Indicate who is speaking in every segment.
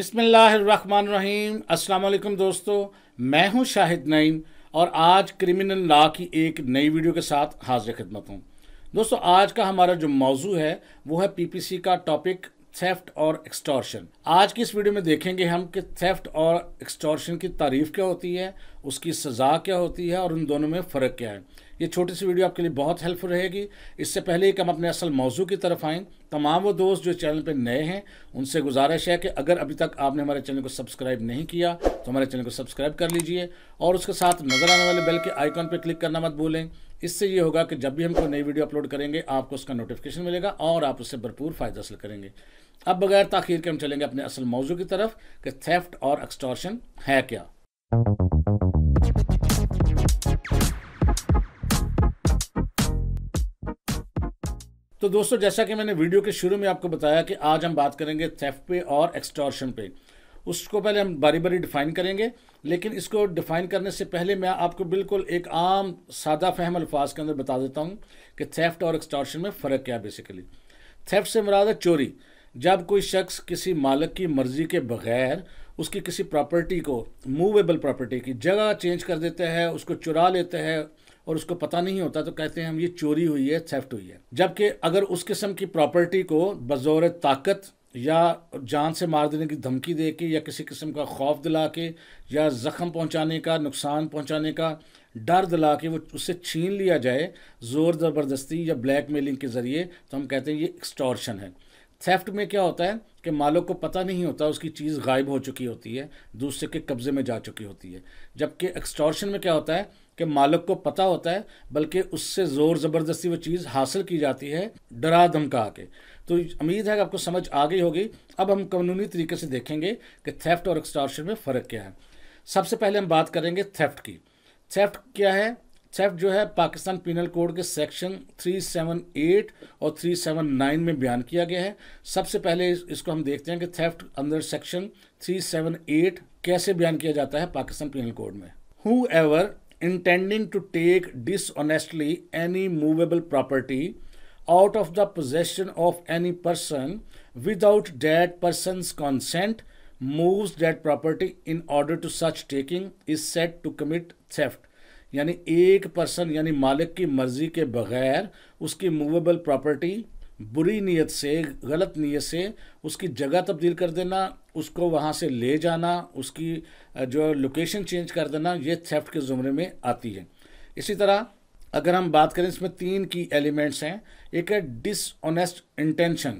Speaker 1: बिसमीम अस्सलाम दोस्तों मैं हूं शाहिद नईम और आज क्रिमिनल लॉ की एक नई वीडियो के साथ हाजिर खिदमत हूं दोस्तों आज का हमारा जो मौजू है वो है पीपीसी का टॉपिक थेफ्ट और एक्सटॉर्शन आज की इस वीडियो में देखेंगे हम कि थेफ्ट और एक्सटॉर्शन की तारीफ क्या होती है उसकी सज़ा क्या होती है और उन दोनों में फ़र्क क्या है ये छोटी सी वीडियो आपके लिए बहुत हेल्पफुल रहेगी इससे पहले कि हम अपने असल मौजू की तरफ आएँ तमाम वो दोस्त जो चैनल पर नए हैं उनसे गुजारिश है कि अगर अभी तक आपने हमारे चैनल को सब्सक्राइब नहीं किया तो हमारे चैनल को सब्सक्राइब कर लीजिए और उसके साथ नज़र आने वाले बेल के आइकॉन पर क्लिक करना मत भूलें इससे ये होगा कि जब भी हम कोई नई वीडियो अपलोड करेंगे आपको उसका नोटिफिकेशन मिलेगा और आप उससे भरपूर फ़ायदा हासिल करेंगे अब बगैर ताखिर के हम चलेंगे अपने असल मौजू की तरफ कि थेफ्ट और एक्सटॉर्शन है क्या तो दोस्तों जैसा कि मैंने वीडियो के शुरू में आपको बताया कि आज हम बात करेंगे थेफ्ट पे और एक्सटॉर्शन पे उसको पहले हम बारी बारी डिफ़ाइन करेंगे लेकिन इसको डिफ़ाइन करने से पहले मैं आपको बिल्कुल एक आम सादा फहम अल्फाज के अंदर बता देता हूँ कि थेफ्ट और एक्सटॉर्शन में फ़र्क क्या है बेसिकली थेफ्ट से मुराद है चोरी जब कोई शख्स किसी मालक की मर्ज़ी के बगैर उसकी किसी प्रॉपर्टी को मूवेबल प्रॉपर्टी की जगह चेंज कर देता है उसको चुरा लेते हैं और उसको पता नहीं होता तो कहते हैं हम ये चोरी हुई है थेफ्ट हुई है जबकि अगर उस किस्म की प्रॉपर्टी को बज़ोर ताकत या जान से मार देने की धमकी दे के या किसी किस्म का खौफ दिला के या ज़ख़म पहुंचाने का नुकसान पहुंचाने का डर दिला के वो उससे छीन लिया जाए ज़ोर ज़बरदस्ती या ब्लैक मेलिंग के ज़रिए तो हम कहते हैं ये एक्सटॉर्शन है थेफ्ट में क्या होता है कि मालिक को पता नहीं होता उसकी चीज़ गायब हो चुकी होती है दूसरे के कब्ज़े में जा चुकी होती है जबकि एक्सटॉर्शन में क्या होता है कि मालिक को पता होता है बल्कि उससे ज़ोर ज़बरदस्ती वो चीज़ हासिल की जाती है डरा धमका के तो उम्मीद है कि आपको समझ आ गई होगी अब हम कानूनी तरीके से देखेंगे कि थेफ्ट और एक्सटॉर्शन में फ़र्क क्या है सबसे पहले हम बात करेंगे थेफ्ट की थेफ्ट क्या है थेफ्ट जो है पाकिस्तान पिनल कोड के सेक्शन 378 और 379 में बयान किया गया है सबसे पहले इसको हम देखते हैं कि थेफ्ट अंदर सेक्शन 378 कैसे बयान किया जाता है पाकिस्तान पिनल कोड में whoever intending to take dishonestly any movable property out of the possession of any person without that person's consent moves that property in order to such taking is said to commit theft यानी एक person यानी मालिक की मर्जी के बगैर उसकी movable property बुरी नीयत से गलत नीयत से उसकी जगह तब्दील कर देना उसको वहाँ से ले जाना उसकी जो लोकेशन चेंज कर देना ये थेफ्ट के ज़ुमरे में आती है इसी तरह अगर हम बात करें इसमें तीन की एलिमेंट्स हैं एक है डिसऑनेस्ट इंटेंशन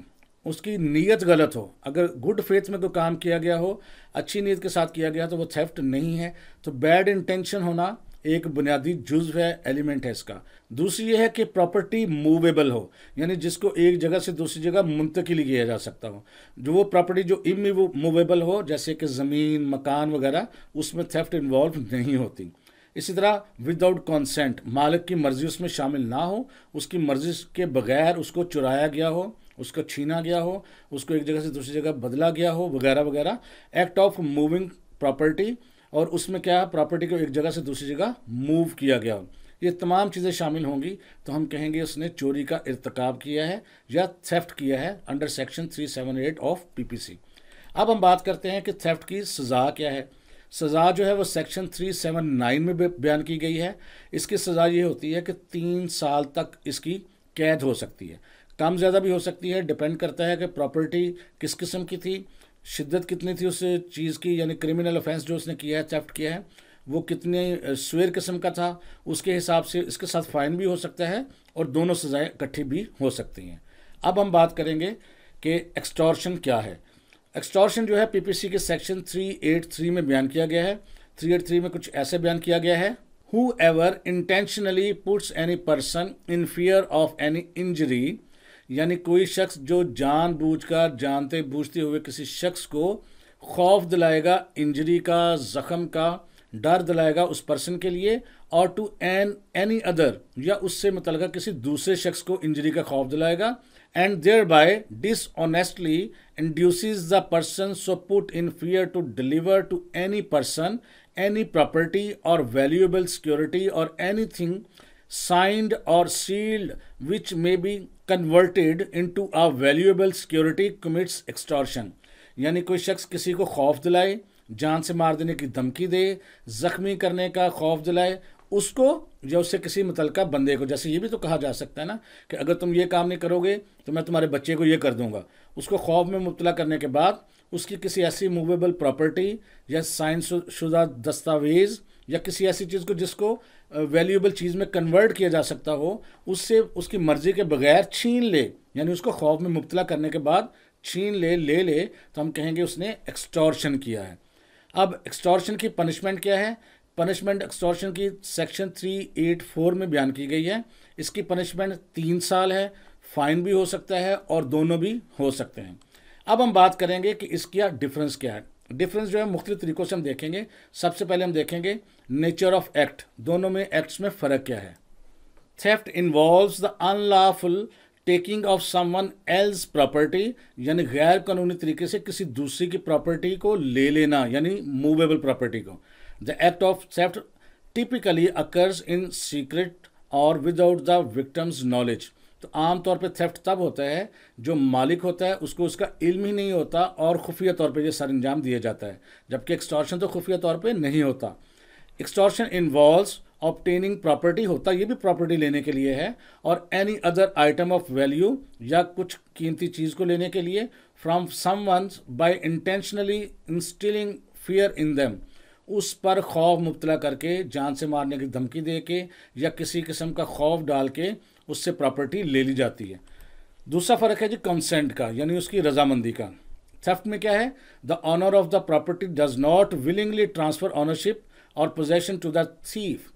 Speaker 1: उसकी नीयत गलत हो अगर गुड फेथ में कोई काम किया गया हो अच्छी नीयत के साथ किया गया तो वो थेफ्ट नहीं है तो बैड इंटेंशन होना एक बुनियादी जुज्व है एलिमेंट है इसका दूसरी यह है कि प्रॉपर्टी मूवेबल हो यानी जिसको एक जगह से दूसरी जगह मुंतकिल किया जा सकता हो जो वो प्रॉपर्टी जो इमूवेबल हो जैसे कि ज़मीन मकान वगैरह उसमें थेफ्ट इन्वॉल्व नहीं होती इसी तरह विदाउट कॉन्सेंट मालिक की मर्जी उसमें शामिल ना हो उसकी मर्जी के बगैर उसको चुराया गया हो उसको छीना गया हो उसको एक जगह से दूसरी जगह बदला गया हो वगैरह वगैरह एक्ट ऑफ मूविंग प्रॉपर्टी और उसमें क्या प्रॉपर्टी को एक जगह से दूसरी जगह मूव किया गया हो ये तमाम चीज़ें शामिल होंगी तो हम कहेंगे उसने चोरी का इरतकब किया है या थेफ्ट किया है under section eight of C अब हम बात करते हैं कि थेफ्ट की सज़ा क्या है सज़ा जो है वो सेक्शन 379 में बयान की गई है इसकी सज़ा ये होती है कि तीन साल तक इसकी कैद हो सकती है कम ज़्यादा भी हो सकती है डिपेंड करता है कि प्रॉपर्टी किस किस्म की थी शिद्दत कितनी थी उस चीज़ की यानी क्रिमिनल ऑफेंस जो उसने किया है चैप्ट किया है वो कितने स्वेर किस्म का था उसके हिसाब से इसके साथ फ़ाइन भी हो सकता है और दोनों सज़ाएँ इकट्ठी भी हो सकती हैं अब हम बात करेंगे कि एक्सटॉर्शन क्या है एक्सटॉर्शन जो है पीपीसी के सेक्शन 383 में बयान किया गया है 383 में कुछ ऐसे बयान किया गया है whoever intentionally puts any person in fear of any injury यानी कोई शख्स जो जानबूझकर जानते बूझते हुए किसी शख्स को खौफ दिलाएगा इंजरी का जख्म का डर दिलाएगा उस पर्सन के लिए और टू एन एनी अदर या उससे मतलब किसी दूसरे शख्स को इंजरी का खौफ दिलाएगा and thereby dishonestly induces the person so put in fear to deliver to any person any property or valuable security or anything signed or sealed which may be converted into a valuable security commits extortion यानी कोई शख्स किसी को खौफ दिलाए जान से मार देने की धमकी दे जख्मी करने का खौफ दिलाए उसको या उससे किसी मुतलका बंदे को जैसे ये भी तो कहा जा सकता है ना कि अगर तुम ये काम नहीं करोगे तो मैं तुम्हारे बच्चे को ये कर दूंगा उसको खौफ में मुबला करने के बाद उसकी किसी ऐसी मूवेबल प्रॉपर्टी या साइंस शुदा दस्तावेज़ या किसी ऐसी चीज़ को जिसको वैल्यूएबल चीज़ में कन्वर्ट किया जा सकता हो उससे उसकी मर्ज़ी के बगैर छीन ले यानी उसको खौफ में मुबला करने के बाद छीन ले ले ले तो हम कहेंगे उसने एक्सटॉर्शन किया है अब एक्सटॉर्शन की पनिशमेंट क्या है पनिशमेंट एक्सटॉर्शन की सेक्शन थ्री एट फोर में बयान की गई है इसकी पनिशमेंट तीन साल है फाइन भी हो सकता है और दोनों भी हो सकते हैं अब हम बात करेंगे कि इसका डिफरेंस क्या है डिफरेंस जो है मुख्तु तरीक़ों से हम देखेंगे सबसे पहले हम देखेंगे नेचर ऑफ एक्ट दोनों में एक्ट्स में फ़र्क क्या है theft involve the unlawful taking of someone else property यानी गैर कानूनी तरीके से किसी दूसरे की प्रॉपर्टी को ले लेना यानी मूवेबल प्रॉपर्टी को the act of theft typically occurs in secret or without the victim's knowledge तो आमतौर पर थेफ्ट तब होता है जो मालिक होता है उसको उसका इल्म ही नहीं होता और खुफिया तौर पर यह सर अंजाम दिया जाता है जबकि एक्सटॉर्शन तो खुफिया तौर पर नहीं होता एक्सटॉर्शन इन्वॉल्व ऑप्टेनिंग प्रॉपर्टी होता ये भी प्रॉपर्टी लेने के लिए है और any other item of value या कुछ कीमती चीज़ को लेने के लिए from someone by intentionally instilling fear in them उस पर खौफ मुबतला करके जान से मारने की धमकी दे के या किसी किस्म का खौफ डाल के उससे प्रॉपर्टी ले ली जाती है दूसरा फ़र्क है जी कंसेंट का यानी उसकी रजामंदी का थेफ्ट में क्या है the owner of the property does not willingly transfer ownership or possession to the thief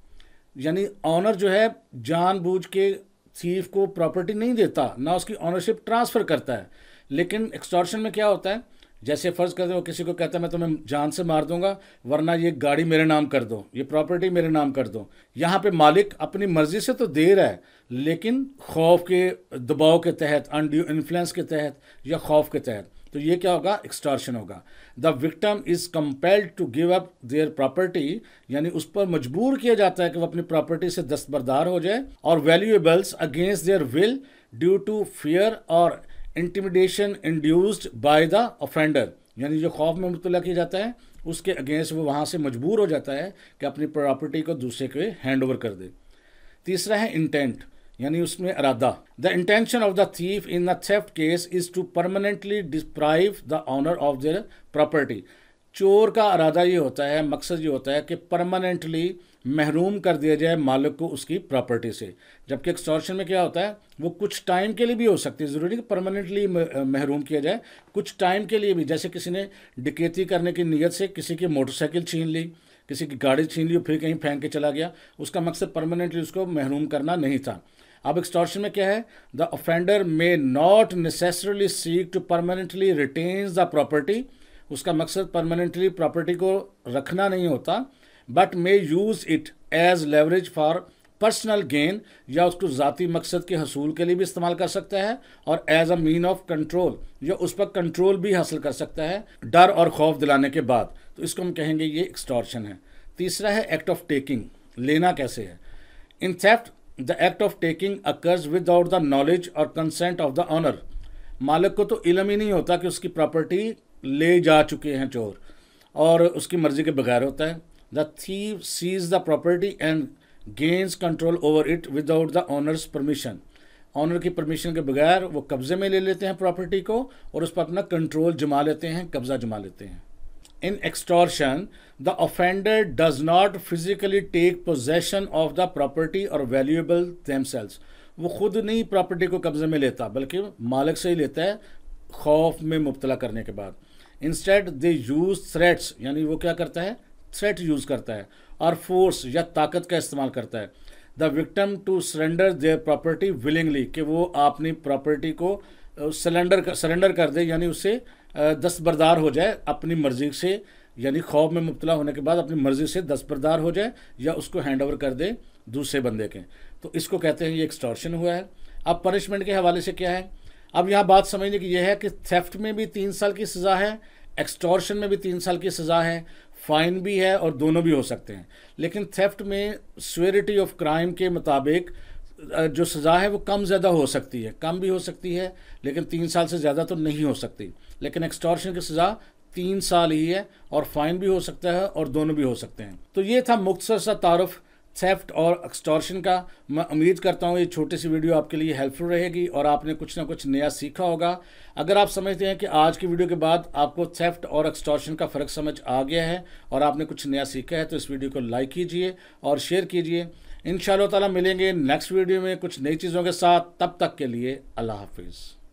Speaker 1: यानी ऑनर जो है जानबूझ के सीफ को प्रॉपर्टी नहीं देता ना उसकी ऑनरशिप ट्रांसफ़र करता है लेकिन एक्सटॉर्शन में क्या होता है जैसे फ़र्ज़ करते हो किसी को कहता है मैं तुम्हें जान से मार दूंगा वरना ये गाड़ी मेरे नाम कर दो ये प्रॉपर्टी मेरे नाम कर दो यहाँ पे मालिक अपनी मर्ज़ी से तो दे रहा है लेकिन खौफ के दबाव के तहत अनड्यू इन्फ्लुएंस के तहत या खौफ के तहत तो ये क्या होगा एक्सटॉर्शन होगा the victim is compelled to give up their property यानी उस पर मजबूर किया जाता है कि वह अपनी प्रॉपर्टी से दस्तबरदार हो जाए or valuables against their will due to fear or intimidation induced by the offender यानी जो खौफ में मुबतला किया जाता है उसके अगेंस्ट वो वहाँ से मजबूर हो जाता है कि अपनी प्रॉपर्टी को दूसरे के हैंड ओवर कर दे तीसरा है इंटेंट यानी उसमें अरादा the intention of the thief in the theft case is to permanently deprive the owner of their property चोर का अरादा ये होता है मकसद ये होता है कि परमानेंटली महरूम कर दिया जाए मालिक को उसकी प्रॉपर्टी से जबकि एक्सटॉर्शन में क्या होता है वो कुछ टाइम के लिए भी हो सकती है ज़रूरी नहीं परमानेंटली महरूम किया जाए कुछ टाइम के लिए भी जैसे किसी ने डिकेती करने की नीयत से किसी की मोटरसाइकिल छीन ली किसी की गाड़ी छीन ली फिर कहीं फेंक के चला गया उसका मकसद परमानेंटली उसको महरूम करना नहीं था अब एक्सटॉर्शन में क्या है the offender may not necessarily seek to permanently retains the property उसका मकसद परमानेंटली प्रॉपर्टी को रखना नहीं होता but may use it as leverage for personal gain या उसको ज़ाती मकसद के हसूल के लिए भी इस्तेमाल कर सकता है or as a mean of control या उस पर कंट्रोल भी हासिल कर सकता है डर और खौफ दिलाने के बाद तो इसको हम कहेंगे ये एक्सटॉर्शन है तीसरा है एक्ट ऑफ टेकिंग लेना कैसे है in theft the act of taking occurs without the knowledge or consent of the owner मालिक को तो इलम ही नहीं होता कि उसकी प्रॉपर्टी ले जा चुके हैं चोर और उसकी मर्ज़ी के बगैर होता है the thief seizes the property and gains control over it without the owner's permission owner की परमिशन के बगैर वो कब्ज़े में ले लेते हैं प्रॉपर्टी को और उस पर अपना कंट्रोल जमा लेते हैं कब्ज़ा जमा लेते हैं in extortion the offender does not physically take possession of the property or valuable valuable सेल्स वो खुद नहीं प्रॉपर्टी को कब्जे में लेता बल्कि मालिक से ही लेता है खौफ में मुबतला करने के बाद इंस्टेड दे यूज़ थ्रेट्स यानी वो क्या करता है थ्रेट यूज़ करता है और फोर्स या ताकत का इस्तेमाल करता है the victim to surrender their property willingly कि वो अपनी प्रॉपर्टी को सिलेंडर सरेंडर कर दे यानी उससे दस्तबरदार हो जाए अपनी मर्ज़ी से यानी खौफ में मुबतला होने के बाद अपनी मर्ज़ी से दस्तबरदार हो जाए या उसको हैंड ओवर कर दे दूसरे बंदे के तो इसको कहते हैं ये एक्सटॉर्शन हुआ है अब पनिशमेंट के हवाले से क्या है अब यहाँ बात समझने की यह है कि थेफ्ट में भी तीन साल की सज़ा है एक्सटॉर्शन में भी तीन साल की सज़ा है फ़ाइन भी है और दोनों भी हो सकते हैं लेकिन थेफ्ट में स्वेरिटी ऑफ क्राइम के मुताबिक जो सज़ा है वो कम ज़्यादा हो सकती है कम भी हो सकती है लेकिन तीन साल से ज़्यादा तो नहीं हो सकती लेकिन एक्सटॉर्शन की सज़ा तीन साल ही है और फाइन भी हो सकता है और दोनों भी हो सकते हैं तो ये था मुख्तर सा तारफ़ थेफ्ट और एक्सटॉर्शन का मैं उम्मीद करता हूँ ये छोटी सी वीडियो आपके लिए हेल्पफुल रहेगी और आपने कुछ ना कुछ नया सीखा होगा अगर आप समझते हैं कि आज की वीडियो के बाद आपको थेफ्ट और एक्सटॉर्शन का फ़र्क समझ आ गया है और आपने कुछ नया सीखा है तो इस वीडियो को लाइक कीजिए और शेयर कीजिए इन ताला मिलेंगे नेक्स्ट वीडियो में कुछ नई चीज़ों के साथ तब तक के लिए अल्लाह हाफिज़